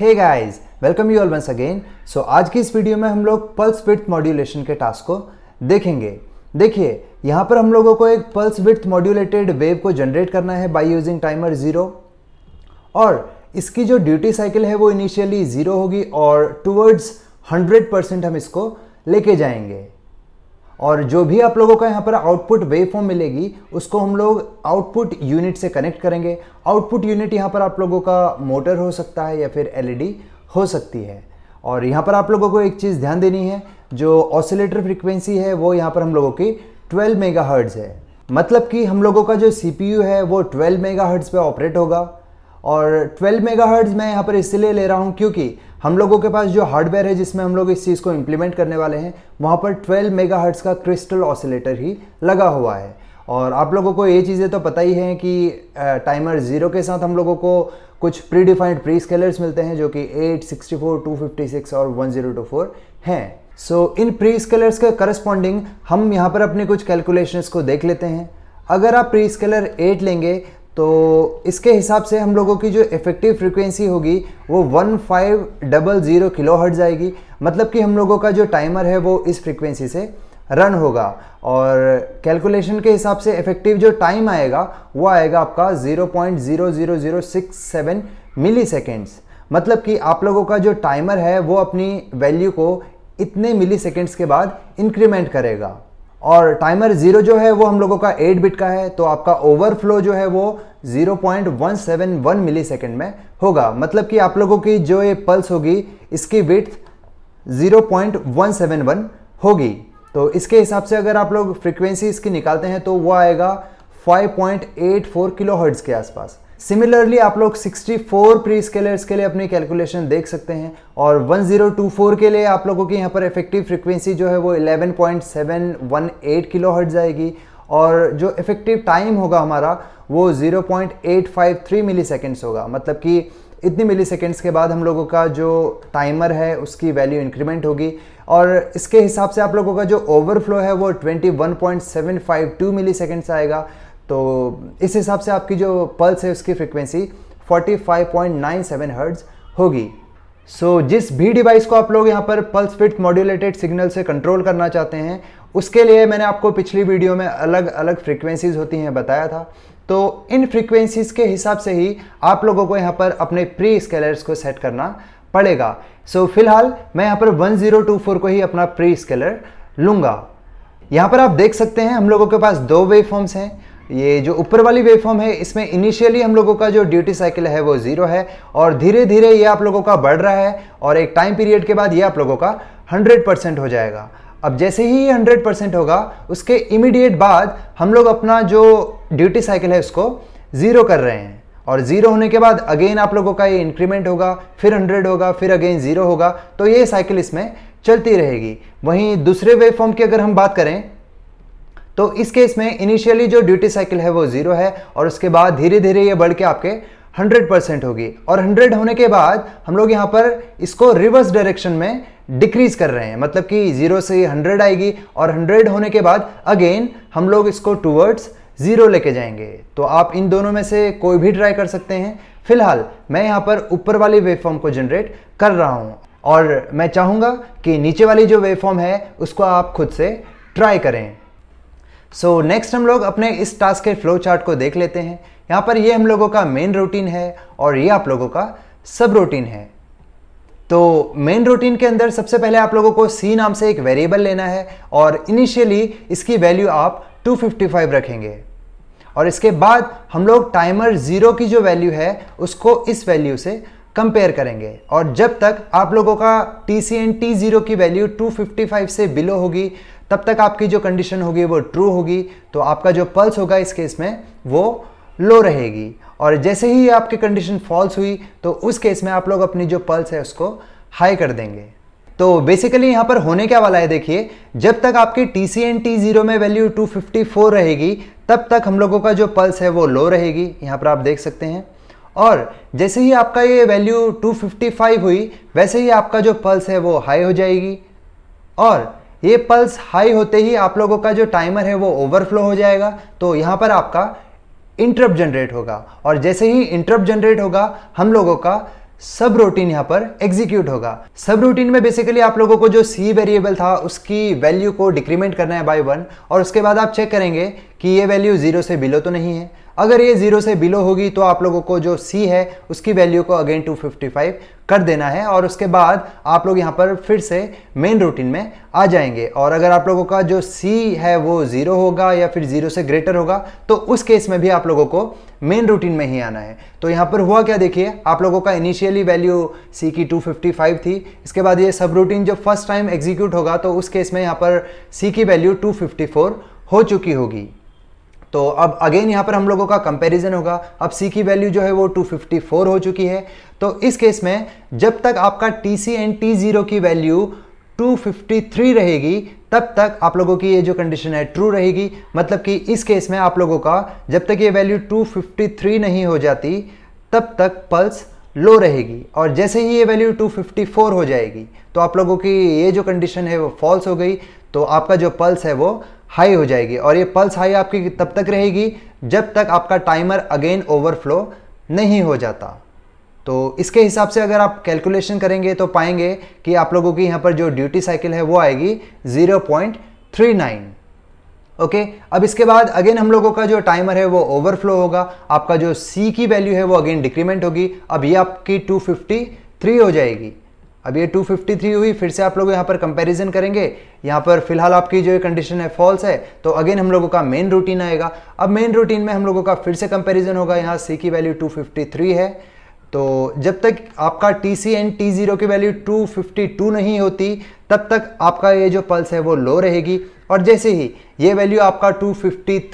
hey guys welcome you all once again so आज की इस वीडियो में हम लोग पल्स विथ मॉड्यूलेशन के टास्क को देखेंगे देखिए यहाँ पर हम लोगों को एक पल्स विथ मॉड्यूलेटेड वेव को जनरेट करना है बाय यूजिंग टाइमर ज़ीरो और इसकी जो ड्यूटी साइकिल है वो इनिशियली ज़ीरो होगी और टूवर्ड्स हंड्रेड परसेंट हम इसको लेके जाएंगे और जो भी आप लोगों का यहाँ पर आउटपुट वेव फॉर्म मिलेगी उसको हम लोग आउटपुट यूनिट से कनेक्ट करेंगे आउटपुट यूनिट यहाँ पर आप लोगों का मोटर हो सकता है या फिर एलईडी e हो सकती है और यहाँ पर आप लोगों को एक चीज़ ध्यान देनी है जो ऑसिलेटर फ्रिक्वेंसी है वो यहाँ पर हम लोगों की ट्वेल्व मेगा है मतलब कि हम लोगों का जो सी है वो ट्वेल्व मेगा हर्ट्स ऑपरेट होगा और 12 मेगाहर्ट्ज़ मैं यहाँ पर इसलिए ले रहा हूँ क्योंकि हम लोगों के पास जो हार्डवेयर है जिसमें हम लोग इस चीज़ को इम्प्लीमेंट करने वाले हैं वहाँ पर 12 मेगाहर्ट्ज़ का क्रिस्टल ऑसिलेटर ही लगा हुआ है और आप लोगों को ये चीज़ें तो पता ही हैं कि टाइमर ज़ीरो के साथ हम लोगों को कुछ प्रीडिफाइंड प्री स्केलर्स मिलते हैं जो कि 8, 64, 256 और 1024 हैं सो so, इन प्री स्केलर्स के करस्पॉन्डिंग हम यहाँ पर अपने कुछ कैलकुलेशंस को देख लेते हैं अगर आप प्री स्केलर एट लेंगे तो इसके हिसाब से हम लोगों की जो इफ़ेक्टिव फ्रिक्वेंसी होगी वो one five double zero kilohertz जाएगी मतलब कि हम लोगों का जो टाइमर है वो इस फ्रिक्वेंसी से रन होगा और कैलकुलेशन के हिसाब से इफ़ेक्टिव जो टाइम आएगा वो आएगा आपका 0.00067 मिली सेकेंड्स मतलब कि आप लोगों का जो टाइमर है वो अपनी वैल्यू को इतने मिली सेकेंड्स के बाद इंक्रीमेंट करेगा और टाइमर ज़ीरो जो है वो हम लोगों का 8 बिट का है तो आपका ओवरफ्लो जो है वो 0.171 सेकेंड में होगा मतलब कि आप लोगों की जो ये पल्स होगी इसकी विथ 0.171 होगी तो इसके हिसाब से अगर आप लोग फ्रिक्वेंसी इसकी निकालते हैं तो वो आएगा 5.84 किलोहर्ट्ज़ के आसपास सिमिलरली आप लोग 64 प्री स्केलर्स के लिए अपनी कैलकुलेशन देख सकते हैं और 1024 के लिए आप लोगों की यहाँ पर इफेक्टिव फ्रिक्वेंसी जो है वो 11.718 किलो हट जाएगी और जो इफेक्टिव टाइम होगा हमारा वो 0.853 पॉइंट होगा मतलब कि इतनी मिली सेकेंड्स के बाद हम लोगों का जो टाइमर है उसकी वैल्यू इंक्रीमेंट होगी और इसके हिसाब से आप लोगों का जो ओवरफ्लो है वो 21.752 मिली सेकेंड्स आएगा तो इस हिसाब से आपकी जो पल्स है उसकी फ्रिक्वेंसी 45.97 हर्ट्ज़ होगी सो so, जिस भी डिवाइस को आप लोग यहाँ पर पल्स फिट मॉड्यूलेटेड सिग्नल से कंट्रोल करना चाहते हैं उसके लिए मैंने आपको पिछली वीडियो में अलग अलग फ्रिक्वेंसीज होती हैं बताया था तो इन फ्रिक्वेंसीज के हिसाब से ही आप लोगों को यहाँ पर अपने प्री स्केलर्स को सेट करना पड़ेगा सो so, फिलहाल मैं यहाँ पर 1024 को ही अपना प्री स्केलर लूँगा यहाँ पर आप देख सकते हैं हम लोगों के पास दो वेव फॉर्म्स हैं ये जो ऊपर वाली वेवफॉर्म है इसमें इनिशियली हम लोगों का जो ड्यूटी साइकिल है वो ज़ीरो है और धीरे धीरे ये आप लोगों का बढ़ रहा है और एक टाइम पीरियड के बाद ये आप लोगों का 100 परसेंट हो जाएगा अब जैसे ही ये हंड्रेड परसेंट होगा उसके इमीडिएट बाद हम लोग अपना जो ड्यूटी साइकिल है उसको ज़ीरो कर रहे हैं और ज़ीरो होने के बाद अगेन आप लोगों का ये इंक्रीमेंट होगा फिर हंड्रेड होगा फिर अगेन ज़ीरो होगा तो ये साइकिल इसमें चलती रहेगी वहीं दूसरे वेवफॉर्म की अगर हम बात करें तो इस केस में इनिशियली जो ड्यूटी साइकिल है वो जीरो है और उसके बाद धीरे धीरे ये बढ़ के आपके 100 परसेंट होगी और 100 होने के बाद हम लोग यहाँ पर इसको रिवर्स डायरेक्शन में डिक्रीज कर रहे हैं मतलब कि जीरो से 100 आएगी और 100 होने के बाद अगेन हम लोग इसको टूवर्ड्स ज़ीरो लेके जाएंगे तो आप इन दोनों में से कोई भी ट्राई कर सकते हैं फिलहाल मैं यहाँ पर ऊपर वाली वेवफॉर्म को जनरेट कर रहा हूँ और मैं चाहूँगा कि नीचे वाली जो वेवफॉर्म है उसको आप खुद से ट्राई करें सो so, नेक्स्ट हम लोग अपने इस टास्क के फ्लो चार्ट को देख लेते हैं यहाँ पर ये हम लोगों का मेन रूटीन है और ये आप लोगों का सब रूटीन है तो मेन रूटीन के अंदर सबसे पहले आप लोगों को सी नाम से एक वेरिएबल लेना है और इनिशियली इसकी वैल्यू आप 255 रखेंगे और इसके बाद हम लोग टाइमर ज़ीरो की जो वैल्यू है उसको इस वैल्यू से कंपेयर करेंगे और जब तक आप लोगों का T C N T zero की वैल्यू 255 से बिलो होगी तब तक आपकी जो कंडीशन होगी वो ट्रू होगी तो आपका जो पल्स होगा इस केस में वो लो रहेगी और जैसे ही आपकी कंडीशन फॉल्स हुई तो उस केस में आप लोग अपनी जो पल्स है उसको हाई कर देंगे तो बेसिकली यहाँ पर होने क्या वाला है देखिए जब तक आपकी T C N T zero में वैल्यू 254 रहेगी तब तक हम लोगों का जो पल्स है वो लो रहेगी यहाँ पर आप देख सकते हैं और जैसे ही आपका ये वैल्यू 255 हुई वैसे ही आपका जो पल्स है वो हाई हो जाएगी और ये पल्स हाई होते ही आप लोगों का जो टाइमर है वो ओवरफ्लो हो जाएगा तो यहाँ पर आपका इंटरप जनरेट होगा और जैसे ही इंटरप जनरेट होगा हम लोगों का सब रूटीन यहाँ पर एग्जीक्यूट होगा सब रूटीन में बेसिकली आप लोगों को जो सी वेरिएबल था उसकी वैल्यू को डिक्रीमेंट करना है बाय वन और उसके बाद आप चेक करेंगे कि ये वैल्यू जीरो से बिलो तो नहीं है अगर ये जीरो से बिलो होगी तो आप लोगों को जो सी है उसकी वैल्यू को अगेन 255 कर देना है और उसके बाद आप लोग यहाँ पर फिर से मेन रूटीन में आ जाएंगे और अगर आप लोगों का जो सी है वो ज़ीरो होगा या फिर ज़ीरो से ग्रेटर होगा तो उस केस में भी आप लोगों को मेन रूटीन में ही आना है तो यहाँ पर हुआ क्या देखिए आप लोगों का इनिशियली वैल्यू सी की 255 थी इसके बाद ये सब रूटीन जो फर्स्ट टाइम एग्जीक्यूट होगा तो उस केस में यहाँ पर सी की वैल्यू टू हो चुकी होगी तो अब अगेन यहाँ पर हम लोगों का कंपैरिजन होगा अब सी की वैल्यू जो है वो 254 हो चुकी है तो इस केस में जब तक आपका T C N T zero की वैल्यू 253 रहेगी तब तक आप लोगों की ये जो कंडीशन है ट्रू रहेगी मतलब कि इस केस में आप लोगों का जब तक ये वैल्यू 253 नहीं हो जाती तब तक पल्स लो रहेगी और जैसे ही ये वैल्यू 254 हो जाएगी तो आप लोगों की ये जो कंडीशन है वो फॉल्स हो गई तो आपका जो पल्स है वो हाई हो जाएगी और ये पल्स हाई आपकी तब तक रहेगी जब तक आपका टाइमर अगेन ओवरफ्लो नहीं हो जाता तो इसके हिसाब से अगर आप कैलकुलेशन करेंगे तो पाएंगे कि आप लोगों की यहाँ पर जो ड्यूटी साइकिल है वो आएगी 0.39 ओके okay, अब इसके बाद अगेन हम लोगों का जो टाइमर है वो ओवरफ्लो होगा आपका जो सी की वैल्यू है वो अगेन डिक्रीमेंट होगी अब ये आपकी 253 हो जाएगी अब ये 253 हुई फिर से आप लोग यहाँ पर कंपैरिजन करेंगे यहाँ पर फिलहाल आपकी जो कंडीशन है फॉल्स है तो अगेन हम लोगों का मेन रूटीन आएगा अब मेन रूटीन में हम लोगों का फिर से कंपैरिजन होगा यहाँ सी की वैल्यू 253 है तो जब तक आपका T C N T zero की वैल्यू 252 नहीं होती तब तक आपका ये जो पल्स है वो लो रहेगी और जैसे ही ये वैल्यू आपका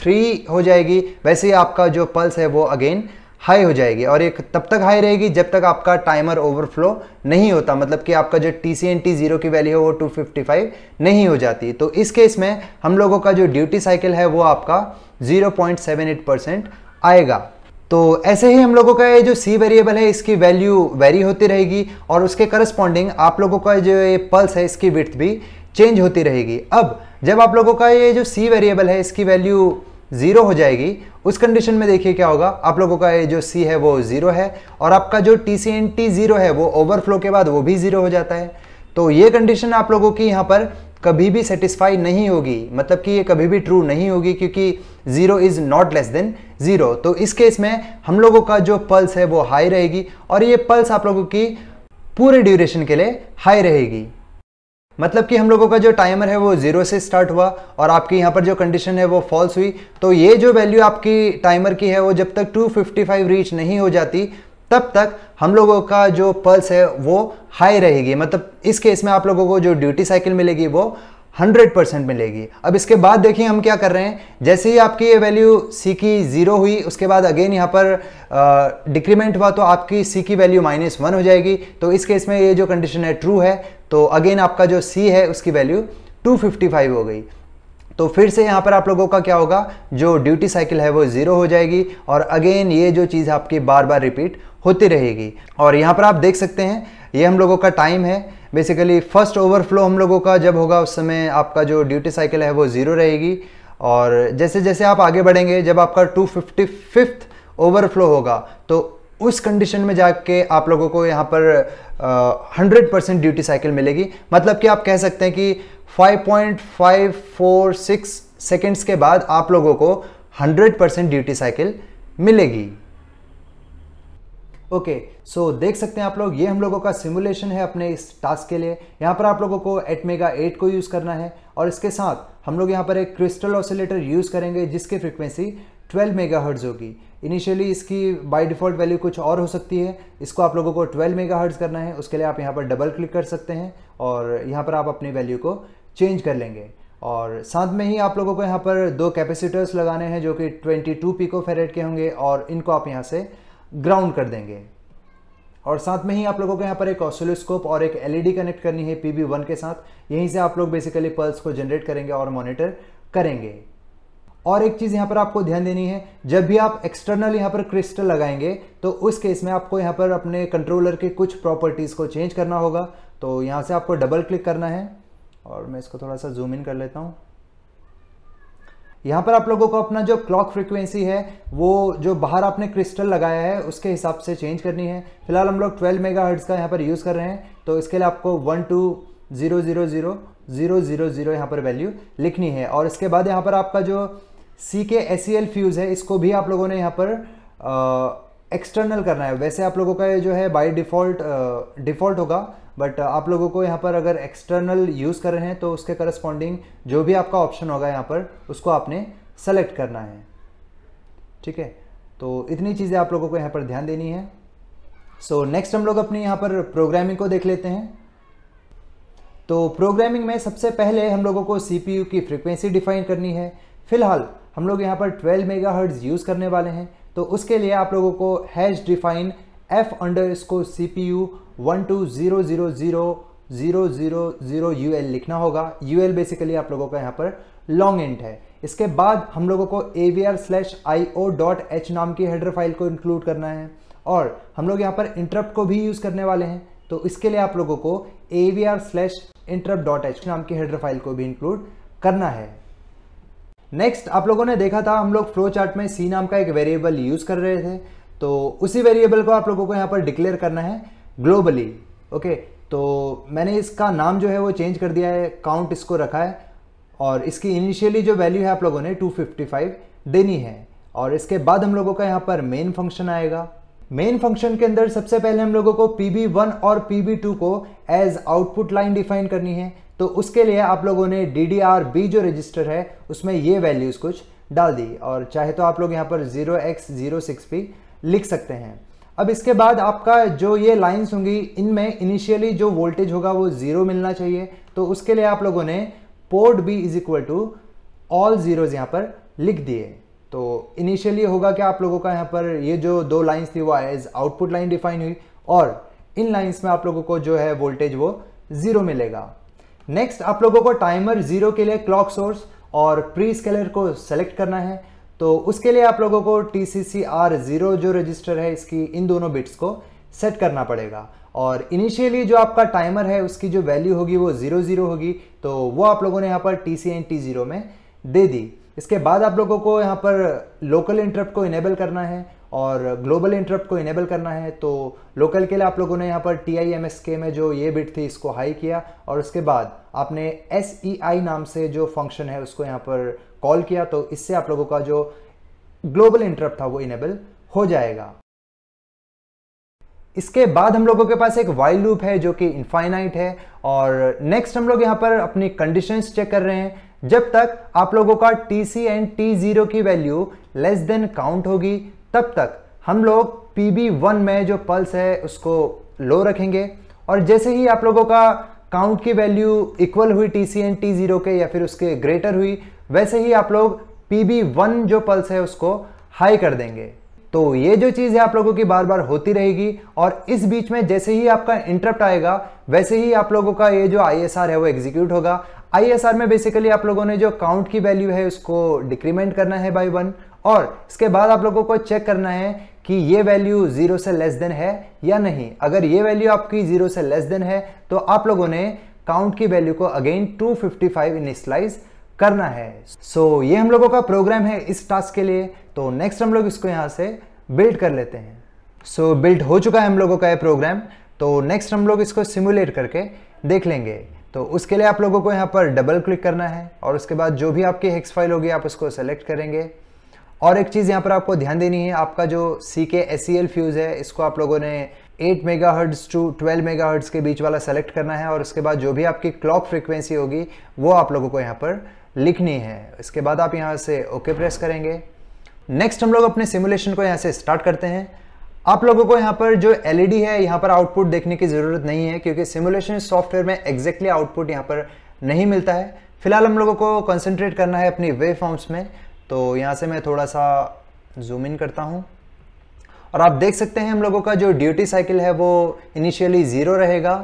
थ्री हो जाएगी वैसे ही आपका जो पल्स है वो अगेन हाई हो जाएगी और एक तब तक हाई रहेगी जब तक आपका टाइमर ओवरफ्लो नहीं होता मतलब कि आपका जो T C N T zero की वैल्यू है वो 255 नहीं हो जाती तो इस केस में हम लोगों का जो ड्यूटी साइकिल है वो आपका 0.78 परसेंट आएगा तो ऐसे ही हम लोगों का ये जो सी वेरिएबल है इसकी वैल्यू वेरी होती रहेगी और उसके करस्पॉन्डिंग आप लोगों का जो ये पल्स है इसकी विथ भी चेंज होती रहेगी अब जब आप लोगों का ये जो सी वेरिएबल है इसकी वैल्यू ज़ीरो हो जाएगी उस कंडीशन में देखिए क्या होगा आप लोगों का ये जो सी है वो ज़ीरो है और आपका जो T C N T zero है वो ओवरफ्लो के बाद वो भी ज़ीरो हो जाता है तो ये कंडीशन आप लोगों की यहाँ पर कभी भी सेटिस्फाई नहीं होगी मतलब कि ये कभी भी ट्रू नहीं होगी क्योंकि zero is not less than zero तो इस केस में हम लोगों का जो पल्स है वो हाई रहेगी और ये पल्स आप लोगों की पूरे ड्यूरेशन के लिए हाई रहेगी मतलब कि हम लोगों का जो टाइमर है वो जीरो से स्टार्ट हुआ और आपकी यहाँ पर जो कंडीशन है वो फॉल्स हुई तो ये जो वैल्यू आपकी टाइमर की है वो जब तक 255 रीच नहीं हो जाती तब तक हम लोगों का जो पल्स है वो हाई रहेगी मतलब इस केस में आप लोगों को जो ड्यूटी साइकिल मिलेगी वो 100 परसेंट मिलेगी अब इसके बाद देखिए हम क्या कर रहे हैं जैसे ही आपकी ये वैल्यू सी की ज़ीरो हुई उसके बाद अगेन यहाँ पर डिक्रीमेंट हुआ तो आपकी सी की वैल्यू माइनस वन हो जाएगी तो इस केस में ये जो कंडीशन है ट्रू है तो अगेन आपका जो सी है उसकी वैल्यू 255 हो गई तो फिर से यहाँ पर आप लोगों का क्या होगा जो ड्यूटी साइकिल है वो ज़ीरो हो जाएगी और अगेन ये जो चीज़ आपकी बार बार रिपीट होती रहेगी और यहाँ पर आप देख सकते हैं ये हम लोगों का टाइम है बेसिकली फर्स्ट ओवरफ्लो हम लोगों का जब होगा उस समय आपका जो ड्यूटी साइकिल है वो ज़ीरो रहेगी और जैसे जैसे आप आगे बढ़ेंगे जब आपका टू फिफ्टी फिफ्थ ओवरफ्लो होगा तो उस कंडीशन में जाके आप लोगों को यहाँ पर हंड्रेड परसेंट ड्यूटी साइकिल मिलेगी मतलब कि आप कह सकते हैं कि 5.546 सेकेंड्स के बाद आप लोगों को 100 परसेंट ड्यूटी साइकिल मिलेगी ओके okay, सो so देख सकते हैं आप लोग ये हम लोगों का सिमुलेशन है अपने इस टास्क के लिए यहाँ पर आप लोगों को एटमेगा 8 को यूज़ करना है और इसके साथ हम लोग यहाँ पर एक क्रिस्टल ऑसिलेटर यूज़ करेंगे जिसकी फ्रिक्वेंसी 12 मेगाहर्ट्ज़ होगी इनिशियली इसकी बाय डिफ़ॉल्ट वैल्यू कुछ और हो सकती है इसको आप लोगों को 12 मेगा करना है उसके लिए आप यहाँ पर डबल क्लिक कर सकते हैं और यहाँ पर आप अपनी वैल्यू को चेंज कर लेंगे और साथ में ही आप लोगों को यहाँ पर दो कैपेसिटर्स लगाने हैं जो कि 22 पिको फेरेट के होंगे और इनको आप यहाँ से ग्राउंड कर देंगे और साथ में ही आप लोगों को यहाँ पर एक ऑसिलोस्कोप और एक एलईडी कनेक्ट e करनी है पी वन के साथ यहीं से आप लोग बेसिकली पल्स को जनरेट करेंगे और मॉनिटर करेंगे और एक चीज़ यहां पर आपको ध्यान देनी है जब भी आप एक्सटर्नल यहां पर क्रिस्टल लगाएंगे तो उस केस में आपको यहां पर अपने कंट्रोलर के कुछ प्रॉपर्टीज़ को चेंज करना होगा तो यहां से आपको डबल क्लिक करना है और मैं इसको थोड़ा सा जूम इन कर लेता हूं यहां पर आप लोगों को अपना जो क्लॉक फ्रिक्वेंसी है वो जो बाहर आपने क्रिस्टल लगाया है उसके हिसाब से चेंज करनी है फिलहाल हम लोग ट्वेल्व मेगा का यहां पर यूज़ कर रहे हैं तो इसके लिए आपको one two zero zero zero zero zero zero यहां पर वैल्यू लिखनी है और इसके बाद यहां पर आपका जो सी के एस सी एल फ्यूज़ है इसको भी आप लोगों ने यहाँ पर एक्सटर्नल करना है वैसे आप लोगों का जो है बाय डिफ़ॉल्ट डिफ़ॉल्ट होगा बट आप लोगों को यहाँ पर अगर एक्सटर्नल यूज़ कर रहे हैं तो उसके करस्पॉन्डिंग जो भी आपका ऑप्शन होगा यहाँ पर उसको आपने सेलेक्ट करना है ठीक है तो इतनी चीज़ें आप लोगों को यहाँ पर ध्यान देनी है सो so, नेक्स्ट हम लोग अपनी यहाँ पर प्रोग्रामिंग को देख लेते हैं तो प्रोग्रामिंग में सबसे पहले हम लोगों को सीपीयू की फ्रिक्वेंसी डिफाइन करनी है फिलहाल हम लोग यहाँ पर 12 मेगा हर्ट्ज़ यूज़ करने वाले हैं तो उसके लिए आप लोगों को हैश डिफाइन एफ अंडर इसको C P U one two zero zero zero zero zero zero U L लिखना होगा यू एल बेसिकली आप लोगों का यहाँ पर लॉन्ग इंट है इसके बाद हम लोगों को A V R slash I O dot H नाम की हेडर फाइल को इंक्लूड करना है और हम लोग यहाँ पर इंटरप्ट को भी यूज़ करने वाले हैं तो इसके लिए आप लोगों को A V R slash interrupt dot H नाम की हेडर फाइल को भी इंक्लूड करना है नेक्स्ट आप लोगों ने देखा था हम लोग फ्लो चार्ट में सी नाम का एक वेरिएबल यूज कर रहे थे तो उसी वेरिएबल को आप लोगों को यहाँ पर डिक्लेयर करना है ग्लोबली ओके तो मैंने इसका नाम जो है वो चेंज कर दिया है काउंट इसको रखा है और इसकी इनिशियली जो वैल्यू है आप लोगों ने 255 देनी है और इसके बाद हम लोगों का यहाँ पर मेन फंक्शन आएगा मेन फंक्शन के अंदर सबसे पहले हम लोगों को PB1 और PB2 को एज आउटपुट लाइन डिफाइन करनी है तो उसके लिए आप लोगों ने डी डी आर बी जो रजिस्टर है उसमें ये वैल्यूज़ कुछ डाल दी और चाहे तो आप लोग यहाँ पर जीरो एक्स जीरो सिक्स भी लिख सकते हैं अब इसके बाद आपका जो ये लाइन्स होंगी इनमें इनिशियली जो वोल्टेज होगा वो ज़ीरो मिलना चाहिए तो उसके लिए आप लोगों ने port B is equal to all zeros यहाँ पर लिख दिए तो इनिशियली होगा क्या आप लोगों का यहाँ पर ये जो दो लाइन्स थी वो एज आउटपुट लाइन डिफाइन हुई और इन लाइन्स में आप लोगों को जो है वोल्टेज वो ज़ीरो मिलेगा नेक्स्ट आप लोगों को टाइमर ज़ीरो के लिए क्लॉक सोर्स और प्री स्केलर को सेलेक्ट करना है तो उसके लिए आप लोगों को T C C R zero जो रजिस्टर है इसकी इन दोनों बिट्स को सेट करना पड़ेगा और इनिशियली जो आपका टाइमर है उसकी जो वैल्यू होगी वो ज़ीरो ज़ीरो होगी तो वो आप लोगों ने यहाँ पर T C N T zero में दे दी इसके बाद आप लोगों को यहाँ पर लोकल इंटरप्ट को इनेबल करना है और ग्लोबल इंटरप्ट को इनेबल करना है तो लोकल के लिए आप लोगों ने यहाँ पर टी आई एम एस के में जो ये बिट थी इसको हाई किया और उसके बाद आपने एस ई आई नाम से जो फंक्शन है उसको यहाँ पर कॉल किया तो इससे आप लोगों का जो ग्लोबल इंटरप्ट था वो इनेबल हो जाएगा इसके बाद हम लोगों के पास एक वाइल लूप है जो कि इनफाइनाइट है और नेक्स्ट हम लोग यहाँ पर अपनी कंडीशंस चेक कर रहे हैं जब तक आप लोगों का T C N T zero की वैल्यू लेस देन काउंट होगी तब तक हम लोग पी बी वन में जो पल्स है उसको लो रखेंगे और जैसे ही आप लोगों का काउंट की वैल्यू इक्वल हुई T C N T zero के या फिर उसके ग्रेटर हुई वैसे ही आप लोग पी बी वन जो पल्स है उसको हाई कर देंगे तो ये जो चीज़ है आप लोगों की बार बार होती रहेगी और इस बीच में जैसे ही आपका इंटरप्ट आएगा वैसे ही आप लोगों का ये जो आई है वो एग्जीक्यूट होगा आईएसआर में बेसिकली आप लोगों ने जो काउंट की वैल्यू है उसको डिक्रीमेंट करना है बाई वन और इसके बाद आप लोगों को चेक करना है कि ये वैल्यू जीरो से लेस देन है या नहीं अगर ये वैल्यू आपकी जीरो से लेस देन है तो आप लोगों ने काउंट की वैल्यू को अगेन 255 इनिशलाइज करना है सो so, ये हम लोगों का प्रोग्राम है इस टास्क के लिए तो नेक्स्ट हम लोग इसको यहाँ से बिल्ड कर लेते हैं सो so, बिल्ड हो चुका है हम लोगों का ये प्रोग्राम तो नेक्स्ट हम लोग इसको सिमुलेट करके देख लेंगे तो उसके लिए आप लोगों को यहाँ पर डबल क्लिक करना है और उसके बाद जो भी आपकी हेक्स फाइल होगी आप उसको सेलेक्ट करेंगे और एक चीज़ यहाँ पर आपको ध्यान देनी है आपका जो सी के एस सी एल फ्यूज़ है इसको आप लोगों ने 8 megahertz to 12 megahertz के बीच वाला सेलेक्ट करना है और उसके बाद जो भी आपकी क्लॉक फ्रिक्वेंसी होगी वो आप लोगों को यहाँ पर लिखनी है इसके बाद आप यहाँ से ओके okay प्रेस करेंगे नेक्स्ट हम लोग अपने सिमुलेशन को यहाँ से स्टार्ट करते हैं आप लोगों को यहाँ पर जो एलईडी e है यहाँ पर आउटपुट देखने की ज़रूरत नहीं है क्योंकि सिमुलेशन सॉफ्टवेयर में एग्जैक्टली आउटपुट यहाँ पर नहीं मिलता है फिलहाल हम लोगों को कंसंट्रेट करना है अपनी वे फॉर्म्स में तो यहाँ से मैं थोड़ा सा जूम इन करता हूँ और आप देख सकते हैं हम लोगों का जो ड्यूटी साइकिल है वो इनिशियली ज़ीरो रहेगा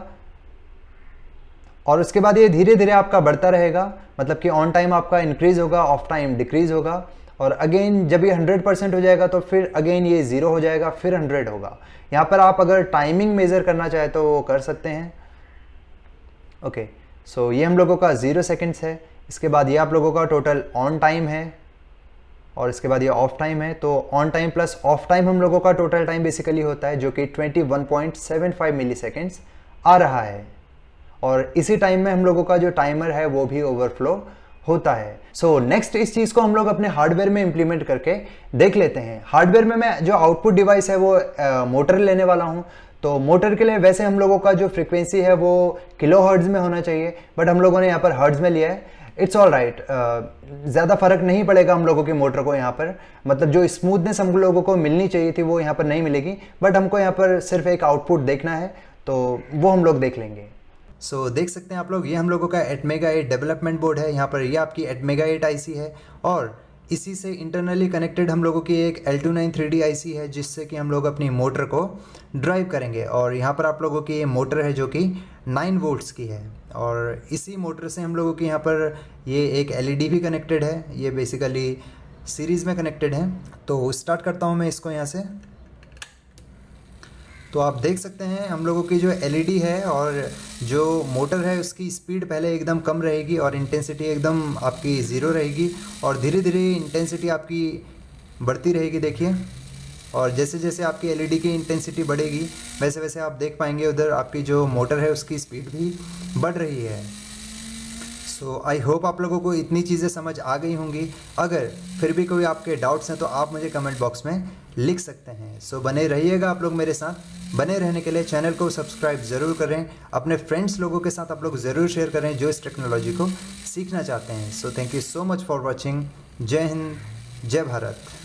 और उसके बाद ये धीरे धीरे आपका बढ़ता रहेगा मतलब कि ऑन टाइम आपका इंक्रीज़ होगा ऑफ टाइम डिक्रीज़ होगा और अगेन जब ये 100 परसेंट हो जाएगा तो फिर अगेन ये ज़ीरो हो जाएगा फिर 100 होगा यहाँ पर आप अगर टाइमिंग मेज़र करना चाहे तो वो कर सकते हैं ओके सो ये हम लोगों का ज़ीरो सेकेंड्स है इसके बाद ये आप लोगों का टोटल ऑन टाइम है और इसके बाद ये ऑफ टाइम है तो on time plus off time हम लोगों का टोटल टाइम बेसिकली होता है जो कि 21.75 सेकेंड्स आ रहा है और इसी टाइम में हम लोगों का जो टाइमर है वो भी ओवरफ्लो होता है सो so, नेक्स्ट इस चीज़ को हम लोग अपने हार्डवेयर में इंप्लीमेंट करके देख लेते हैं हार्डवेयर में मैं जो आउटपुट डिवाइस है वो मोटर लेने वाला हूँ तो मोटर के लिए वैसे हम लोगों का जो फ्रिक्वेंसी है वो किलो हर्ड्स में होना चाहिए बट हम लोगों ने यहाँ पर हर्ड्स में लिया है इट्स ऑल राइट ज़्यादा फर्क नहीं पड़ेगा हम लोगों की मोटर को यहाँ पर मतलब जो स्मूथनेस हम लोगों को मिलनी चाहिए थी वो यहाँ पर नहीं मिलेगी बट हमको यहाँ पर सिर्फ एक आउटपुट देखना है तो वो हम लोग देख लेंगे सो so, देख सकते हैं आप लोग ये हम लोगों का एटमेगा एट डेवलपमेंट बोर्ड है यहाँ पर ये आपकी एटमेगा एट आई है और इसी से इंटरनली कनेक्टेड हम लोगों की एक L two nine three D I C है जिससे कि हम लोग अपनी मोटर को ड्राइव करेंगे और यहाँ पर आप लोगों की ये मोटर है जो कि नाइन वोल्ट्स की है और इसी मोटर से हम लोगों की यहाँ पर ये एक एल ई डी भी कनेक्टेड है ये बेसिकली सीरीज़ में कनेक्टेड है तो स्टार्ट करता हूँ मैं इसको यहाँ से तो आप देख सकते हैं हम लोगों की जो एलईडी e है और जो मोटर है उसकी स्पीड पहले एकदम कम रहेगी और इंटेंसिटी एकदम आपकी ज़ीरो रहेगी और धीरे धीरे इंटेंसिटी आपकी बढ़ती रहेगी देखिए और जैसे जैसे आपकी एलईडी e की इंटेंसिटी बढ़ेगी वैसे वैसे आप देख पाएंगे उधर आपकी जो मोटर है उसकी स्पीड भी बढ़ रही है सो आई होप आप लोगों को इतनी चीज़ें समझ आ गई होंगी अगर फिर भी कोई आपके डाउट्स हैं तो आप मुझे कमेंट बॉक्स में लिख सकते हैं सो बने रहिएगा आप लोग मेरे साथ बने रहने के लिए चैनल को सब्सक्राइब ज़रूर करें अपने फ्रेंड्स लोगों के साथ आप लोग ज़रूर शेयर करें जो इस टेक्नोलॉजी को सीखना चाहते हैं so thank you so much for watching जय हिंद जय भारत